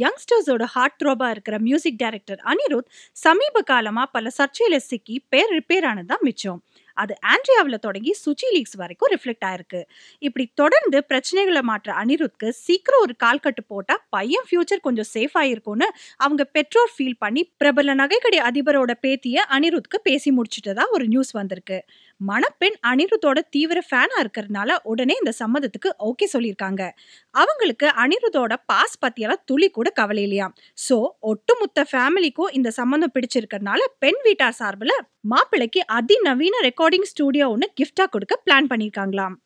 யங்ஸ்டர்ஸோட heart த்ரோபா இருக்கிற music director Anirudh சமீப காலமாக பல சர்ச்சையில் சிக்கி பேர் ரிப்பேர் மிச்சம் அது ஆண்ட்ரியாவில் தொடங்கி சுச்சி லீக்ஸ் வரைக்கும் ரிஃப்ளெக்ட் ஆயிருக்கு இப்படி தொடர்ந்து பிரச்சனைகளை மாற்ற அனிருத்க்கு சீக்கிரம் ஒரு கால் கட்டு போட்டால் பையன் ஃபியூச்சர் கொஞ்சம் சேஃப் ஆகிருக்கும்னு அவங்க பெற்றோர் ஃபீல் பண்ணி பிரபல நகைக்கடை அதிபரோட பேத்தியை அனிருத்க்கு பேசி முடிச்சுட்டதா ஒரு நியூஸ் வந்திருக்கு மணப்பெண் அனிருத்தோட தீவிர ஃபேனாக இருக்கிறதுனால உடனே இந்த சம்மதத்துக்கு ஓகே சொல்லியிருக்காங்க அவங்களுக்கு அனிருத்தோட பாஸ் பற்றியெல்லாம் துளி கூட கவலை இல்லையா ஸோ ஒட்டுமொத்த ஃபேமிலிக்கும் இந்த சம்மந்தம் பிடிச்சிருக்கிறதுனால பெண் வீட்டார் சார்பில் மாப்பிள்ளைக்கு அதிநவீன ரெக்கார்ட் ரெக்கார்டிங் ஸ்டூடியோ ஒன்று கிஃப்டாக கொடுக்க பிளான் பண்ணியிருக்காங்களாம்